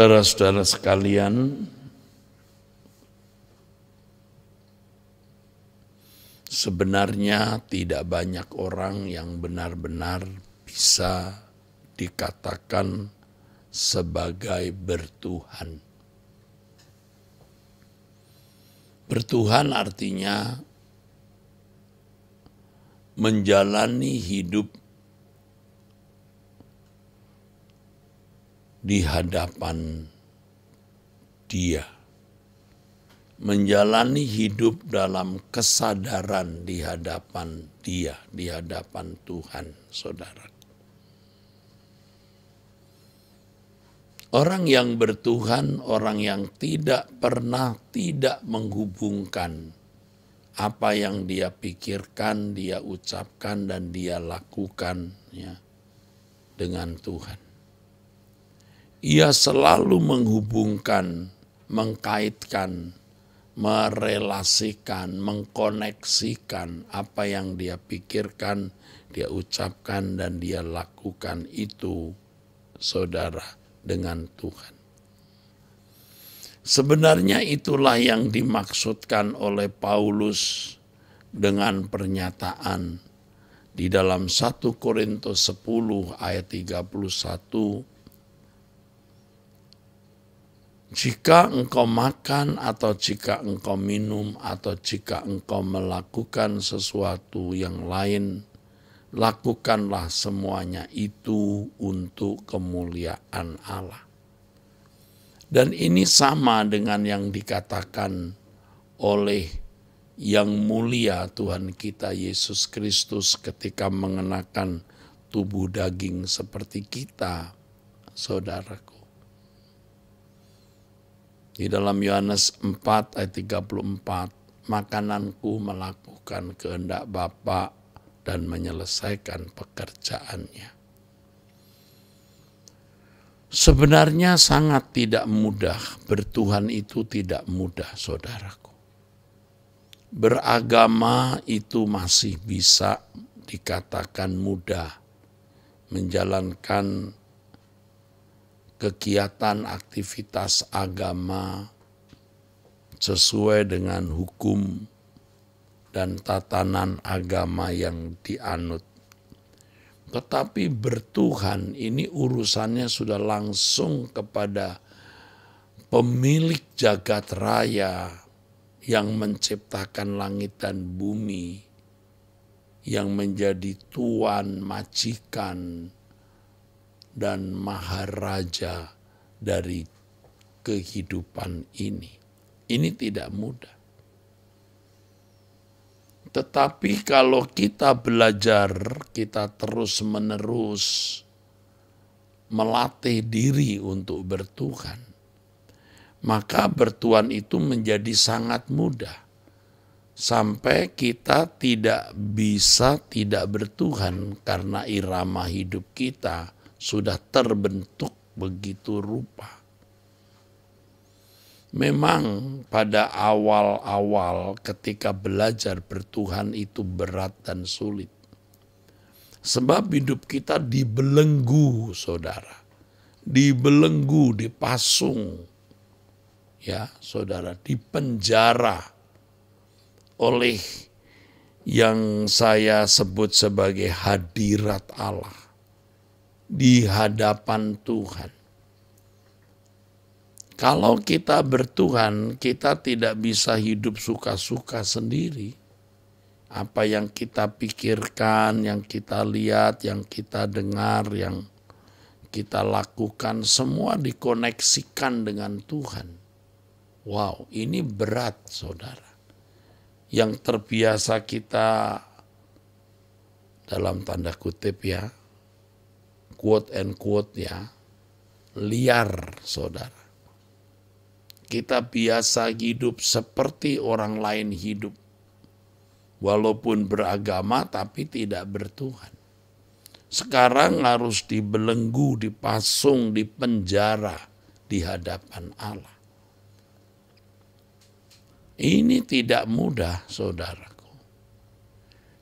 Saudara-saudara sekalian, sebenarnya tidak banyak orang yang benar-benar bisa dikatakan sebagai bertuhan. Bertuhan artinya menjalani hidup di hadapan Dia, menjalani hidup dalam kesadaran di hadapan Dia, di hadapan Tuhan, saudara. Orang yang bertuhan, orang yang tidak pernah tidak menghubungkan apa yang dia pikirkan, dia ucapkan, dan dia lakukan ya, dengan Tuhan ia selalu menghubungkan, mengkaitkan, merelasikan, mengkoneksikan apa yang dia pikirkan, dia ucapkan, dan dia lakukan itu, saudara, dengan Tuhan. Sebenarnya itulah yang dimaksudkan oleh Paulus dengan pernyataan di dalam 1 Korintus 10 ayat 31 jika engkau makan atau jika engkau minum atau jika engkau melakukan sesuatu yang lain, lakukanlah semuanya itu untuk kemuliaan Allah. Dan ini sama dengan yang dikatakan oleh yang mulia Tuhan kita Yesus Kristus ketika mengenakan tubuh daging seperti kita, saudaraku di dalam Yohanes 4 ayat 34, makananku melakukan kehendak Bapa dan menyelesaikan pekerjaannya. Sebenarnya sangat tidak mudah, bertuhan itu tidak mudah, saudaraku. Beragama itu masih bisa dikatakan mudah, menjalankan kegiatan aktivitas agama sesuai dengan hukum dan tatanan agama yang dianut. Tetapi bertuhan ini urusannya sudah langsung kepada pemilik jagat raya yang menciptakan langit dan bumi, yang menjadi tuan majikan dan maharaja dari kehidupan ini. Ini tidak mudah. Tetapi kalau kita belajar, kita terus-menerus melatih diri untuk bertuhan, maka bertuhan itu menjadi sangat mudah. Sampai kita tidak bisa tidak bertuhan karena irama hidup kita sudah terbentuk begitu rupa. Memang pada awal-awal ketika belajar bertuhan itu berat dan sulit. Sebab hidup kita dibelenggu, saudara. Dibelenggu, dipasung. Ya, saudara, dipenjara oleh yang saya sebut sebagai hadirat Allah di hadapan Tuhan. Kalau kita bertuhan, kita tidak bisa hidup suka-suka sendiri. Apa yang kita pikirkan, yang kita lihat, yang kita dengar, yang kita lakukan, semua dikoneksikan dengan Tuhan. Wow, ini berat, saudara. Yang terbiasa kita, dalam tanda kutip, ya, quote and quote ya liar saudara. Kita biasa hidup seperti orang lain hidup. Walaupun beragama tapi tidak bertuhan. Sekarang harus dibelenggu, dipasung, dipenjara di hadapan Allah. Ini tidak mudah, saudara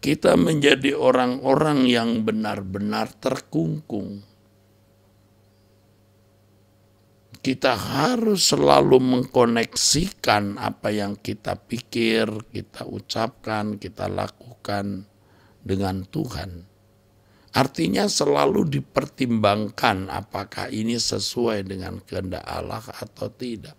kita menjadi orang-orang yang benar-benar terkungkung. Kita harus selalu mengkoneksikan apa yang kita pikir, kita ucapkan, kita lakukan dengan Tuhan. Artinya selalu dipertimbangkan apakah ini sesuai dengan kehendak Allah atau tidak.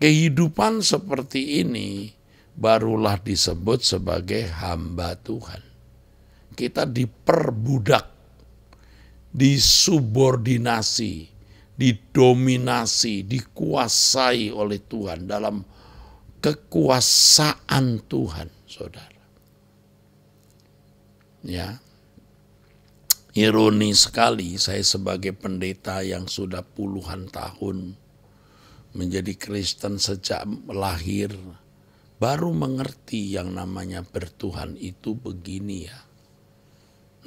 Kehidupan seperti ini barulah disebut sebagai hamba Tuhan. Kita diperbudak, disubordinasi, didominasi, dikuasai oleh Tuhan dalam kekuasaan Tuhan, saudara. Ya, ironi sekali saya sebagai pendeta yang sudah puluhan tahun menjadi Kristen sejak lahir, baru mengerti yang namanya bertuhan itu begini ya.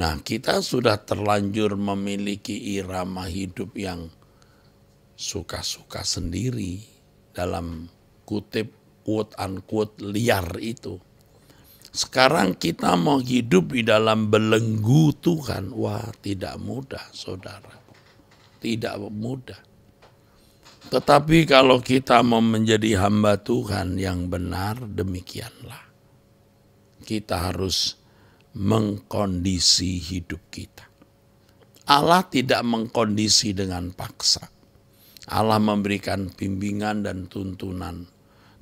Nah, kita sudah terlanjur memiliki irama hidup yang suka-suka sendiri dalam kutip quote unquote liar itu. Sekarang kita mau hidup di dalam belenggu Tuhan. Wah, tidak mudah, saudara. Tidak mudah. Tetapi kalau kita mau menjadi hamba Tuhan yang benar, demikianlah. Kita harus mengkondisi hidup kita. Allah tidak mengkondisi dengan paksa. Allah memberikan bimbingan dan tuntunan.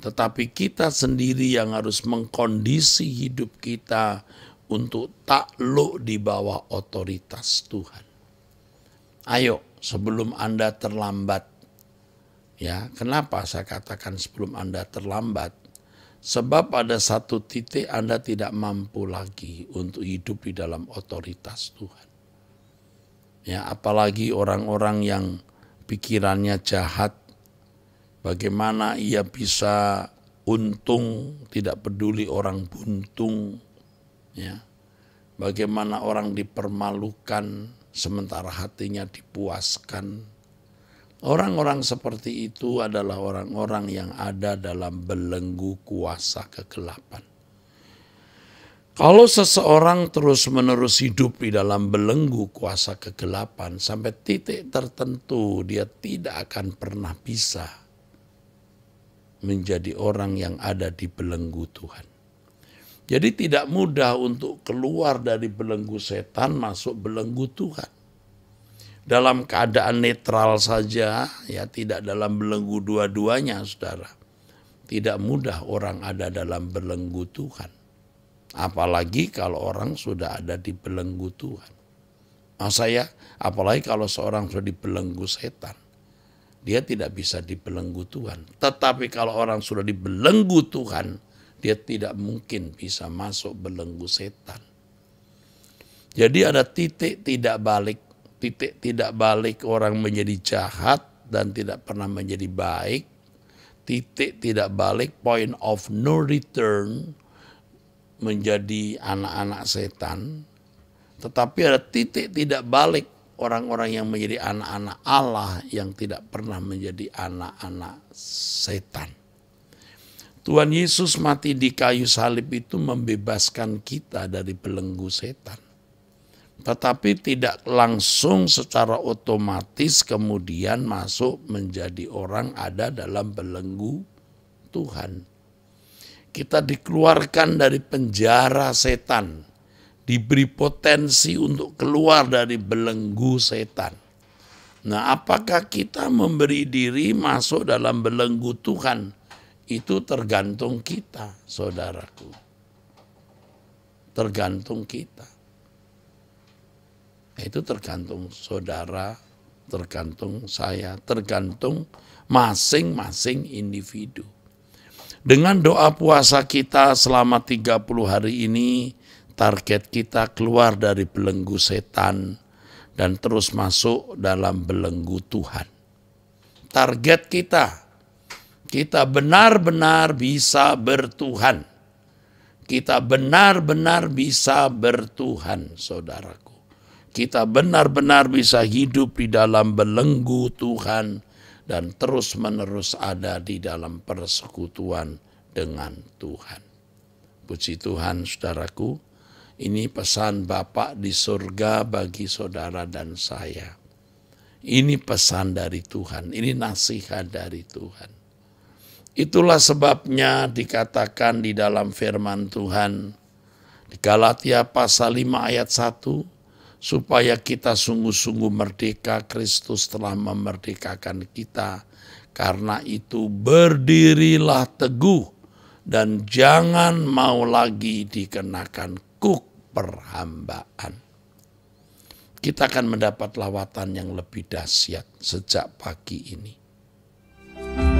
Tetapi kita sendiri yang harus mengkondisi hidup kita untuk takluk di bawah otoritas Tuhan. Ayo, sebelum Anda terlambat Ya, kenapa saya katakan sebelum Anda terlambat? Sebab ada satu titik Anda tidak mampu lagi untuk hidup di dalam otoritas Tuhan. Ya, apalagi orang-orang yang pikirannya jahat. Bagaimana ia bisa untung, tidak peduli orang buntung, ya. Bagaimana orang dipermalukan sementara hatinya dipuaskan, Orang-orang seperti itu adalah orang-orang yang ada dalam belenggu kuasa kegelapan. Kalau seseorang terus-menerus hidup di dalam belenggu kuasa kegelapan sampai titik tertentu, dia tidak akan pernah bisa menjadi orang yang ada di belenggu Tuhan. Jadi, tidak mudah untuk keluar dari belenggu setan, masuk belenggu Tuhan dalam keadaan netral saja, ya tidak dalam belenggu dua-duanya, saudara. Tidak mudah orang ada dalam belenggu Tuhan. Apalagi kalau orang sudah ada di belenggu Tuhan. Nah, saya, apalagi kalau seorang sudah di belenggu setan. Dia tidak bisa di belenggu Tuhan. Tetapi kalau orang sudah dibelenggu Tuhan, dia tidak mungkin bisa masuk belenggu setan. Jadi ada titik tidak balik titik tidak balik orang menjadi jahat dan tidak pernah menjadi baik, titik tidak balik point of no return menjadi anak-anak setan, tetapi ada titik tidak balik orang-orang yang menjadi anak-anak Allah yang tidak pernah menjadi anak-anak setan. Tuhan Yesus mati di kayu salib itu membebaskan kita dari belenggu setan tetapi tidak langsung secara otomatis kemudian masuk menjadi orang ada dalam belenggu Tuhan. Kita dikeluarkan dari penjara setan, diberi potensi untuk keluar dari belenggu setan. Nah, apakah kita memberi diri masuk dalam belenggu Tuhan? Itu tergantung kita, saudaraku. Tergantung kita itu tergantung saudara, tergantung saya, tergantung masing-masing individu. Dengan doa puasa kita selama 30 hari ini, target kita keluar dari belenggu setan dan terus masuk dalam belenggu Tuhan. Target kita, kita benar-benar bisa bertuhan. Kita benar-benar bisa bertuhan, saudaraku kita benar-benar bisa hidup di dalam belenggu Tuhan dan terus-menerus ada di dalam persekutuan dengan Tuhan. Puji Tuhan, saudaraku, ini pesan Bapak di surga bagi saudara dan saya. Ini pesan dari Tuhan, ini nasihat dari Tuhan. Itulah sebabnya dikatakan di dalam firman Tuhan, di Galatia pasal 5 ayat 1, supaya kita sungguh-sungguh merdeka. Kristus telah memerdekakan kita. Karena itu berdirilah teguh dan jangan mau lagi dikenakan kuk perhambaan. Kita akan mendapat lawatan yang lebih dahsyat sejak pagi ini.